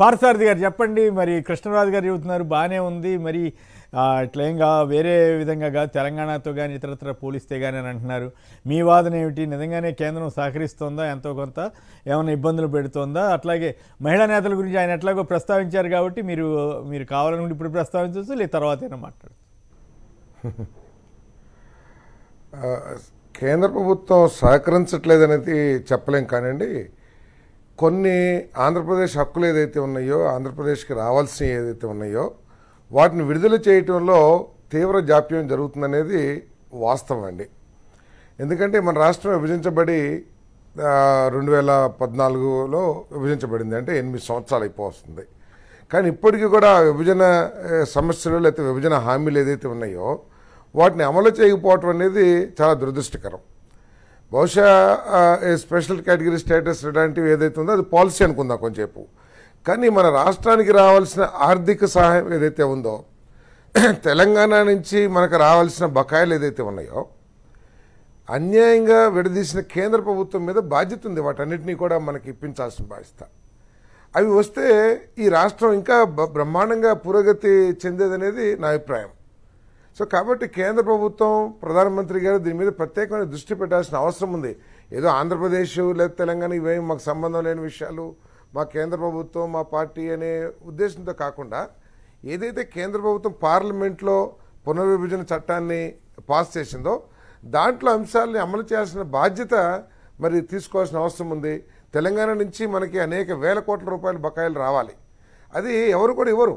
పార్సారథి గారు చెప్పండి మరి కృష్ణరాజు గారు చెబుతున్నారు బాగానే ఉంది మరి ఇట్లా ఏం కా వేరే విధంగా తెలంగాణతో కానీ ఇతరత్ర పోలిస్తే కానీ అని అంటున్నారు మీ వాదన ఏమిటి నిజంగానే కేంద్రం సహకరిస్తోందా ఎంతో కొంత ఏమైనా ఇబ్బందులు పెడుతోందా అట్లాగే మహిళా నేతల గురించి ఆయన ఎట్లాగో ప్రస్తావించారు కాబట్టి మీరు మీరు కావాలని ఇప్పుడు ప్రస్తావించవచ్చు లేదు తర్వాతైనా మాట్లాడు కేంద్ర ప్రభుత్వం సహకరించట్లేదనేది చెప్పలేం కానివ్వండి కొన్ని ఆంధ్రప్రదేశ్ హక్కులు ఏదైతే ఉన్నాయో ఆంధ్రప్రదేశ్కి రావాల్సినవి ఏదైతే ఉన్నాయో వాటిని విడుదల చేయటంలో తీవ్ర జాప్యం జరుగుతుందనేది వాస్తవం అండి ఎందుకంటే మన రాష్ట్రం విభజించబడి రెండు వేల పద్నాలుగులో విభజించబడింది అంటే ఎనిమిది సంవత్సరాలు అయిపోతుంది కానీ ఇప్పటికీ కూడా విభజన సమస్యలు లేకపోతే విభజన హామీలు ఏదైతే ఉన్నాయో వాటిని అమలు చేయకపోవటం అనేది చాలా దురదృష్టకరం బహుశా స్పెషల్ కేటగిరీ స్టేటస్ ఇలాంటివి ఏదైతే ఉందో అది పాలసీ అనుకుందాం కొంచెంసేపు కానీ మన రాష్ట్రానికి రావాల్సిన ఆర్థిక సహాయం ఏదైతే ఉందో తెలంగాణ నుంచి మనకు రావాల్సిన బకాయిలు ఏదైతే ఉన్నాయో అన్యాయంగా విడదీసిన కేంద్ర ప్రభుత్వం మీద బాధ్యత ఉంది వాటన్నిటినీ కూడా మనకి ఇప్పించాల్సిన బాధ్యత అవి వస్తే ఈ రాష్ట్రం ఇంకా బ్రహ్మాండంగా పురోగతి చెందేదనేది నా అభిప్రాయం సో కాబట్టి కేంద్ర ప్రభుత్వం ప్రధానమంత్రి గారు దీని మీద ప్రత్యేకమైన దృష్టి పెట్టాల్సిన అవసరం ఉంది ఏదో ఆంధ్రప్రదేశ్ లేదా తెలంగాణ ఇవేమి మాకు సంబంధం లేని విషయాలు మా కేంద్ర ప్రభుత్వం మా పార్టీ అనే ఉద్దేశంతో కాకుండా ఏదైతే కేంద్ర ప్రభుత్వం పార్లమెంట్లో పునర్విభజన చట్టాన్ని పాస్ చేసిందో దాంట్లో అంశాలని అమలు చేయాల్సిన బాధ్యత మరి తీసుకోవాల్సిన అవసరం ఉంది తెలంగాణ నుంచి మనకి అనేక వేల కోట్ల రూపాయల బకాయిలు రావాలి అది ఎవరు కూడా ఇవ్వరు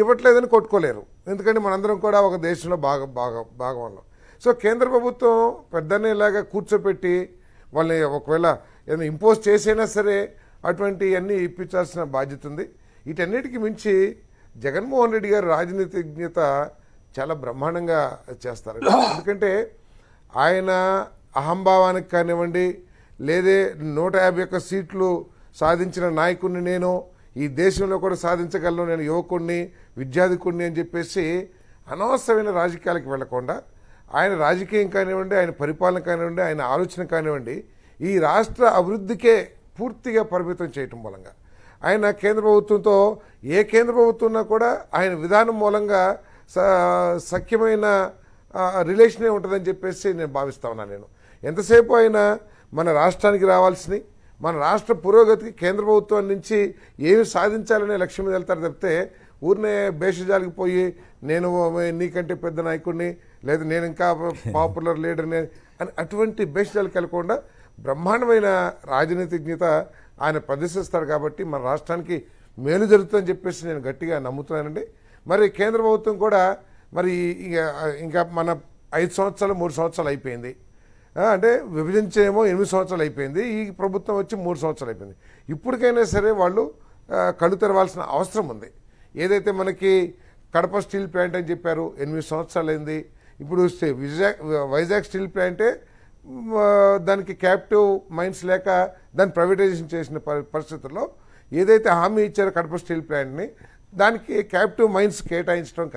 ఇవ్వట్లేదని కొట్టుకోలేరు ఎందుకంటే మనందరం కూడా ఒక దేశంలో భాగ భాగ భాగంలో సో కేంద్ర ప్రభుత్వం పెద్దనే ఇలాగా కూర్చోపెట్టి వాళ్ళని ఒకవేళ ఏదైనా ఇంపోజ్ చేసైనా సరే అటువంటి అన్నీ ఇప్పించాల్సిన బాధ్యత ఉంది వీటన్నిటికీ మించి జగన్మోహన్ రెడ్డి గారు రాజనీతిజ్ఞత చాలా బ్రహ్మాండంగా చేస్తారు ఎందుకంటే ఆయన అహంభావానికి కానివ్వండి లేదే నూట యాభై సీట్లు సాధించిన నాయకుడిని నేను ఈ దేశంలో కూడా సాధించగలను నేను యువకుడిని విద్యాధికుడిని అని చెప్పేసి అనవసరమైన రాజకీయాలకు వెళ్లకుండా ఆయన రాజకీయం కానివ్వండి ఆయన పరిపాలన కానివ్వండి ఆయన ఆలోచన కానివ్వండి ఈ రాష్ట్ర అభివృద్ధికే పూర్తిగా పరిమితం చేయటం మూలంగా ఆయన కేంద్ర ప్రభుత్వంతో ఏ కేంద్ర ప్రభుత్వం కూడా ఆయన విధానం మూలంగా సఖ్యమైన రిలేషనే ఉంటుందని చెప్పేసి నేను భావిస్తా ఉన్నాను నేను ఎంతసేపు అయినా మన రాష్ట్రానికి రావాల్సినవి మన రాష్ట్ర పురోగతికి కేంద్ర ప్రభుత్వం నుంచి ఏమి సాధించాలనే లక్ష్యం మీద వెళ్తారు తప్పితే ఊరినే భేషజాలకి పోయి నేను నీకంటే పెద్ద నాయకుడిని లేదా నేను ఇంకా పాపులర్ లీడర్ని అని అటువంటి భేషజాలకు వెళ్ళకుండా బ్రహ్మాండమైన రాజనీతిజ్ఞత ఆయన ప్రదర్శిస్తారు కాబట్టి మన రాష్ట్రానికి మేలు జరుగుతుందని చెప్పేసి నేను గట్టిగా నమ్ముతున్నానండి మరి కేంద్ర ప్రభుత్వం కూడా మరి ఇంకా మన ఐదు సంవత్సరాలు మూడు సంవత్సరాలు అయిపోయింది అంటే విభజించేమో ఎనిమిది సంవత్సరాలు అయిపోయింది ఈ ప్రభుత్వం వచ్చి మూడు సంవత్సరాలు అయిపోయింది ఇప్పటికైనా సరే వాళ్ళు కళ్ళు తెరవాల్సిన అవసరం ఉంది ఏదైతే మనకి కడప స్టీల్ ప్లాంట్ అని చెప్పారు ఎనిమిది సంవత్సరాలు అయింది ఇప్పుడు వస్తే వైజాగ్ స్టీల్ ప్లాంటే దానికి క్యాప్టివ్ మైన్స్ లేక దాన్ని ప్రైవేటైజేషన్ చేసిన పరిస్థితుల్లో ఏదైతే హామీ ఇచ్చారో కడప స్టీల్ ప్లాంట్ని దానికి క్యాప్టివ్ మైన్స్ కేటాయించడం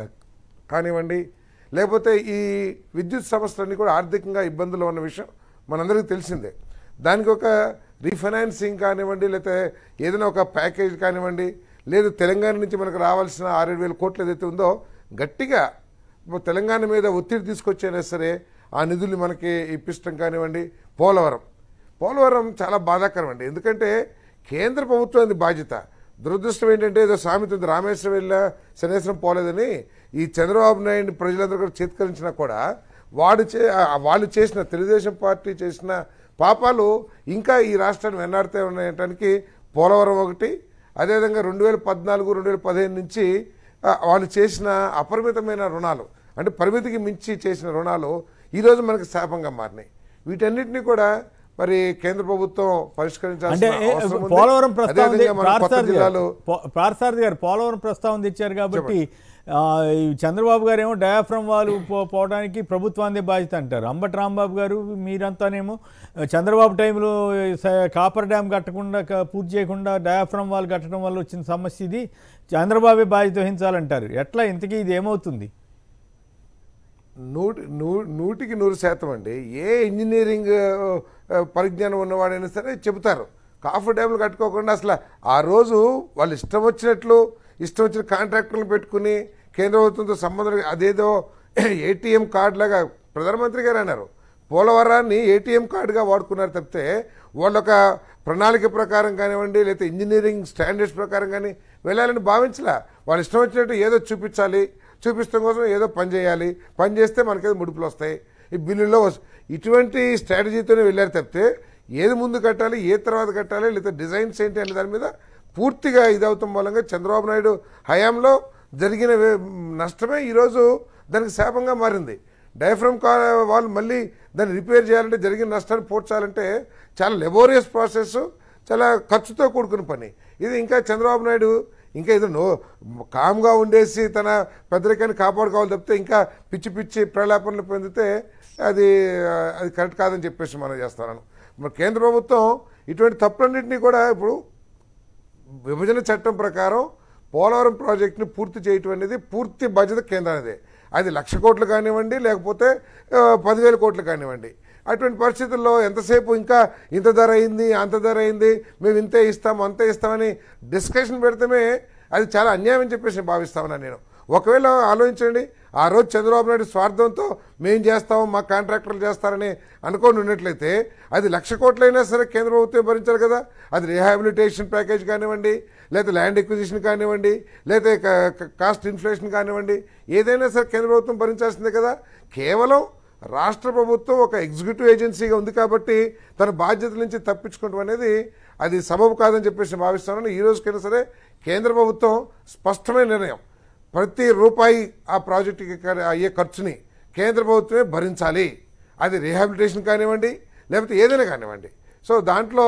కానివ్వండి లేకపోతే ఈ విద్యుత్ సంస్థలన్నీ కూడా ఆర్థికంగా ఇబ్బందులు ఉన్న విషయం మనందరికీ తెలిసిందే దానికి ఒక రీఫైనాన్సింగ్ కానివ్వండి లేకపోతే ఏదైనా ఒక ప్యాకేజ్ కానివ్వండి లేదు తెలంగాణ నుంచి మనకు రావాల్సిన ఆరేడు వేల కోట్లు ఏదైతే ఉందో గట్టిగా తెలంగాణ మీద ఒత్తిడి తీసుకొచ్చైనా సరే ఆ నిధులు మనకి ఇప్పిస్తాం కానివ్వండి పోలవరం పోలవరం చాలా బాధాకరం అండి ఎందుకంటే కేంద్ర ప్రభుత్వం అది బాధ్యత దురదృష్టం ఏంటంటే ఏదో సామెత ఉంది రామేశ్వరం వెళ్ళినా శనేశ్వరం పోలేదని ఈ చంద్రబాబు నాయుడు ప్రజలందరూ కూడా చేతికరించినా కూడా వాడు చే వాళ్ళు చేసిన తెలుగుదేశం పార్టీ చేసిన పాపాలు ఇంకా ఈ రాష్ట్రాన్ని వెన్నాడుతూ ఉన్నాయటానికి పోలవరం ఒకటి అదేవిధంగా రెండు వేల పద్నాలుగు రెండు వేల పదిహేను నుంచి వాళ్ళు చేసిన అపరిమితమైన రుణాలు అంటే పరిమితికి మించి చేసిన రుణాలు ఈరోజు మనకి శాపంగా మారినాయి వీటన్నిటిని కూడా మరి కేంద్ర ప్రభుత్వం పరిష్కరించాలి పోలవరం జిల్లాలో పోలవరం ప్రస్తావన తెచ్చారు కాబట్టి చంద్రబాబు గారు ఏమో డయాఫ్రమ్ వాళ్ళు పోవడానికి ప్రభుత్వాన్ని బాధ్యత అంటారు అంబటి రాంబాబు గారు మీరంతానేమో చంద్రబాబు టైంలో కాపర్ డ్యామ్ కట్టకుండా పూర్తి చేయకుండా డయాఫ్రమ్ వాళ్ళు కట్టడం వల్ల వచ్చిన సమస్య ఇది చంద్రబాబే బాధ్యత వహించాలంటారు ఎట్లా ఇంతకీ ఇది ఏమవుతుంది నూటి నూటికి నూరు శాతం అండి ఏ ఇంజనీరింగ్ పరిజ్ఞానం ఉన్నవాడైనా సరే చెబుతారు కాఫీ డ్యామ్లు కట్టుకోకుండా అసలు ఆ రోజు వాళ్ళు ఇష్టం వచ్చినట్లు ఇష్టం వచ్చిన కాంట్రాక్టర్లు పెట్టుకుని కేంద్ర ప్రభుత్వంతో సంబంధం అదేదో ఏటీఎం కార్డులాగా ప్రధానమంత్రి గారు అన్నారు పోలవరాన్ని ఏటీఎం కార్డుగా వాడుకున్నారు తప్పితే ఒక ప్రణాళిక ప్రకారం కానివ్వండి లేకపోతే ఇంజనీరింగ్ స్టాండర్డ్స్ ప్రకారం కానీ వెళ్ళాలని భావించలే వాళ్ళు ఇష్టం వచ్చినట్టు ఏదో చూపించాలి చూపిస్తాం కోసం ఏదో పని చేయాలి పని చేస్తే మనకేదో ముడుపులు వస్తాయి ఈ బిల్లుల్లో ఇటువంటి స్ట్రాటజీతోనే వెళ్ళారు తప్పితే ఏది ముందు కట్టాలి ఏ తర్వాత కట్టాలి లేకపోతే డిజైన్స్ ఏంటి అనే దాని మీద పూర్తిగా ఇదవుతాం మూలంగా చంద్రబాబు నాయుడు హయాంలో జరిగిన నష్టమే ఈరోజు దానికి శాపంగా మారింది డైఫ్రమ్ వాళ్ళు మళ్ళీ దాన్ని రిపేర్ చేయాలంటే జరిగిన నష్టాన్ని పోడ్చాలంటే చాలా లెబోరియస్ ప్రాసెస్ చాలా ఖర్చుతో కూడుకున్న పని ఇది ఇంకా చంద్రబాబు నాయుడు ఇంకా ఏదో నో కామ్గా ఉండేసి తన పెద్దరికాన్ని కాపాడుకోవాలి తప్పితే ఇంకా పిచ్చి పిచ్చి ప్రలాపనలు పొందితే అది అది కరెక్ట్ కాదని చెప్పేసి మనం చేస్తాను మరి కేంద్ర ప్రభుత్వం ఇటువంటి తప్పులన్నింటినీ కూడా ఇప్పుడు విభజన చట్టం ప్రకారం పోలవరం ప్రాజెక్టును పూర్తి చేయటం అనేది పూర్తి బాధ్యత కేంద్రానిదే అది లక్ష కోట్లు కానివ్వండి లేకపోతే పదివేల కోట్లు కానివ్వండి అటువంటి పరిస్థితుల్లో ఎంతసేపు ఇంకా ఇంత ధర అయింది అంత ధర అయింది మేము ఇంతే ఇస్తాము అంతే ఇస్తామని డిస్కషన్ పెడితేమే అది చాలా అన్యాయం అని చెప్పేసి నేను భావిస్తామన్నా నేను ఒకవేళ ఆలోచించండి ఆ రోజు చంద్రబాబు నాయుడు స్వార్థంతో మేము చేస్తాము మా కాంట్రాక్టర్లు చేస్తారని అనుకొని ఉన్నట్లయితే అది లక్ష కోట్లైనా సరే కేంద్ర ప్రభుత్వం భరించాలి కదా అది రీహాబిలిటేషన్ ప్యాకేజ్ కానివ్వండి లేకపోతే ల్యాండ్ ఎక్విజిషన్ కానివ్వండి లేకపోతే కాస్ట్ ఇన్ఫ్లేషన్ కానివ్వండి ఏదైనా సరే కేంద్ర ప్రభుత్వం భరించాల్సిందే కదా కేవలం రాష్ట్ర ప్రభుత్వం ఒక ఎగ్జిక్యూటివ్ ఏజెన్సీగా ఉంది కాబట్టి తన బాధ్యతల నుంచి తప్పించుకోవడం అనేది అది సబబు కాదని చెప్పేసి భావిస్తున్నాను ఈ రోజుకైనా సరే కేంద్ర ప్రభుత్వం స్పష్టమైన నిర్ణయం ప్రతి రూపాయి ఆ ప్రాజెక్టుకి అయ్యే ఖర్చుని కేంద్ర ప్రభుత్వమే భరించాలి అది రీహాబిలిటేషన్ కానివ్వండి లేకపోతే ఏదైనా కానివ్వండి సో దాంట్లో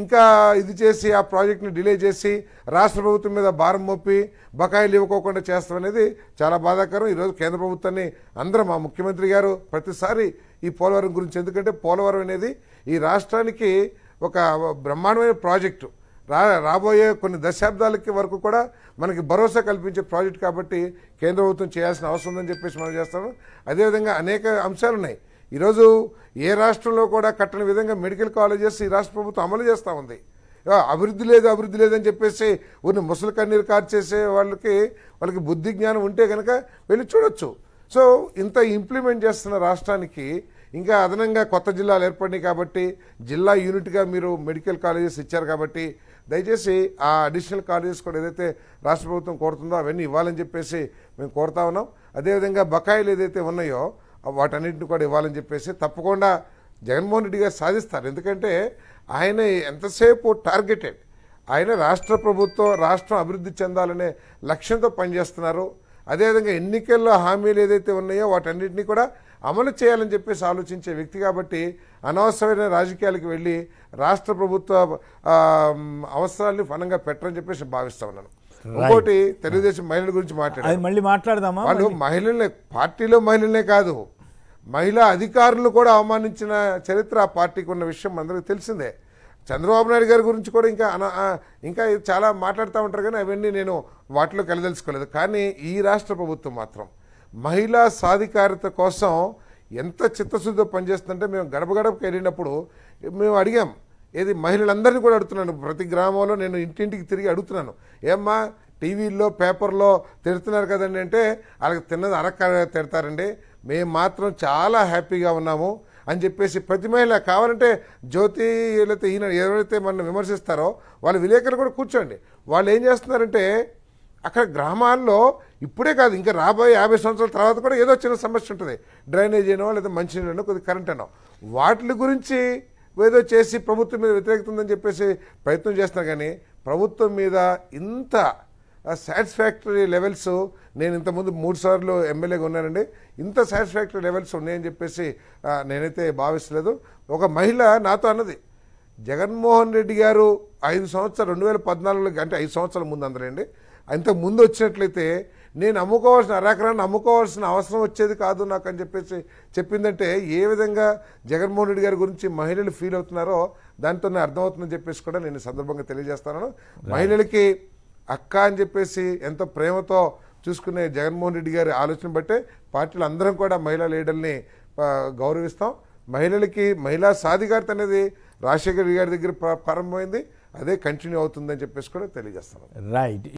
ఇంకా ఇది చేసి ఆ ప్రాజెక్ట్ని డిలే చేసి రాష్ట్ర ప్రభుత్వం మీద భారం మోపి బకాయిలు ఇవ్వకోకుండా చేస్తామనేది చాలా బాధాకరం ఈరోజు కేంద్ర ప్రభుత్వాన్ని అందరం మా ముఖ్యమంత్రి గారు ప్రతిసారి ఈ పోలవరం గురించి ఎందుకంటే పోలవరం అనేది ఈ రాష్ట్రానికి ఒక బ్రహ్మాండమైన ప్రాజెక్టు రా రాబోయే కొన్ని దశాబ్దాలకి వరకు కూడా మనకి భరోసా కల్పించే ప్రాజెక్ట్ కాబట్టి కేంద్ర ప్రభుత్వం చేయాల్సిన అవసరం ఉందని చెప్పేసి మనం చేస్తాము అదేవిధంగా అనేక అంశాలు ఉన్నాయి ఈరోజు ఏ రాష్ట్రంలో కూడా కట్టని విధంగా మెడికల్ కాలేజెస్ ఈ రాష్ట్ర ప్రభుత్వం అమలు చేస్తూ ఉంది అభివృద్ధి లేదు అభివృద్ధి లేదని చెప్పేసి ఉన్న ముసలి కన్నీరు చేసే వాళ్ళకి వాళ్ళకి బుద్ధి జ్ఞానం ఉంటే కనుక వెళ్ళి చూడొచ్చు సో ఇంత ఇంప్లిమెంట్ చేస్తున్న రాష్ట్రానికి ఇంకా అదనంగా కొత్త జిల్లాలు ఏర్పడినాయి కాబట్టి జిల్లా యూనిట్గా మీరు మెడికల్ కాలేజెస్ ఇచ్చారు కాబట్టి దయచేసి ఆ అడిషనల్ కాలేజెస్ కూడా ఏదైతే రాష్ట్ర ప్రభుత్వం కోరుతుందో అవన్నీ ఇవ్వాలని చెప్పేసి మేము కోరుతా ఉన్నాం అదేవిధంగా బకాయిలు ఏదైతే ఉన్నాయో వాటన్నింటినీ కూడా ఇవ్వాలని చెప్పేసి తప్పకుండా జగన్మోహన్ రెడ్డి గారు సాధిస్తారు ఎందుకంటే ఆయన ఎంతసేపు టార్గెటెడ్ ఆయన రాష్ట్ర ప్రభుత్వం రాష్ట్రం అభివృద్ధి చెందాలనే లక్ష్యంతో పనిచేస్తున్నారు అదేవిధంగా ఎన్నికల్లో హామీలు ఏదైతే ఉన్నాయో వాటన్నింటినీ కూడా అమలు చేయాలని చెప్పేసి ఆలోచించే వ్యక్తి కాబట్టి అనవసరమైన రాజకీయాలకు వెళ్ళి రాష్ట్ర ప్రభుత్వ అవసరాలని ఫలంగా పెట్టరని చెప్పేసి భావిస్తా ఉన్నాను ఇంకోటి తెలుగుదేశం మహిళల గురించి మాట్లాడారు మళ్ళీ మాట్లాడదామా వాళ్ళు మహిళలే పార్టీలో మహిళలే కాదు మహిళా అధికారులు కూడా అవమానించిన చరిత్ర ఆ పార్టీకి ఉన్న విషయం అందరికీ తెలిసిందే చంద్రబాబు నాయుడు గారి గురించి కూడా ఇంకా ఇంకా చాలా మాట్లాడుతూ ఉంటారు కానీ అవన్నీ నేను వాటిలో కలదలుచుకోలేదు కానీ ఈ రాష్ట్ర ప్రభుత్వం మాత్రం మహిళా సాధికారిత కోసం ఎంత చిత్తశుద్ధి పనిచేస్తుందంటే మేము గడప గడపకి వెళ్ళినప్పుడు మేము అడిగాం ఏది మహిళలందరినీ కూడా అడుగుతున్నాను ప్రతి గ్రామంలో నేను ఇంటింటికి తిరిగి అడుగుతున్నాను ఏమ్మా టీవీల్లో పేపర్లో తిడుతున్నారు కదండి అంటే వాళ్ళకి తిన్నది అరక్క తిడతారండి మేము మాత్రం చాలా హ్యాపీగా ఉన్నాము అని చెప్పేసి ప్రతి మహిళ కావాలంటే జ్యోతి ఏదైతే ఈయన ఎవరైతే మనం విమర్శిస్తారో వాళ్ళ విలేకరులు కూడా కూర్చోండి వాళ్ళు ఏం చేస్తున్నారంటే అక్కడ గ్రామాల్లో ఇప్పుడే కాదు ఇంకా రాబోయే యాభై సంవత్సరాల తర్వాత కూడా ఏదో చిన్న సమస్య ఉంటుంది డ్రైనేజ్ అయినో లేదా మంచినీళ్ళనో కొద్దిగా కరెంట్ అనో వాటి గురించి ఏదో చేసి ప్రభుత్వం మీద వ్యతిరేకత ఉందని చెప్పేసి ప్రయత్నం చేస్తున్నారు కానీ ప్రభుత్వం మీద ఇంత సాటిస్ఫాక్టరీ లెవెల్స్ నేను ఇంతకుముందు మూడు సార్లు ఎమ్మెల్యేగా ఉన్నానండి ఇంత సాటిస్ఫాక్టరీ లెవెల్స్ ఉన్నాయని చెప్పేసి నేనైతే భావిస్తలేదు ఒక మహిళ నాతో అన్నది జగన్మోహన్ రెడ్డి గారు ఐదు సంవత్సరాలు రెండు వేల పద్నాలుగులో అంటే ఐదు సంవత్సరాల ముందు అందరండి అంతకు ముందు వచ్చినట్లయితే నేను అమ్ముకోవాల్సిన అరాకరాన్ని అమ్ముకోవాల్సిన అవసరం వచ్చేది కాదు నాకు అని చెప్పేసి చెప్పిందంటే ఏ విధంగా జగన్మోహన్ రెడ్డి గారి గురించి మహిళలు ఫీల్ అవుతున్నారో దాంతోనే అర్థమవుతుందని చెప్పేసి కూడా నేను సందర్భంగా తెలియజేస్తాను మహిళలకి అక్క అని చెప్పేసి ఎంతో ప్రేమతో చూసుకునే జగన్మోహన్ రెడ్డి గారి ఆలోచన బట్టే పార్టీలు అందరం కూడా మహిళా లీడర్ని గౌరవిస్తాం మహిళలకి మహిళా సాధికారత అనేది రాజశేఖర్ గారి దగ్గర ప్రారంభమైంది అదే కంటిన్యూ అవుతుందని చెప్పేసి కూడా తెలియజేస్తాను రైట్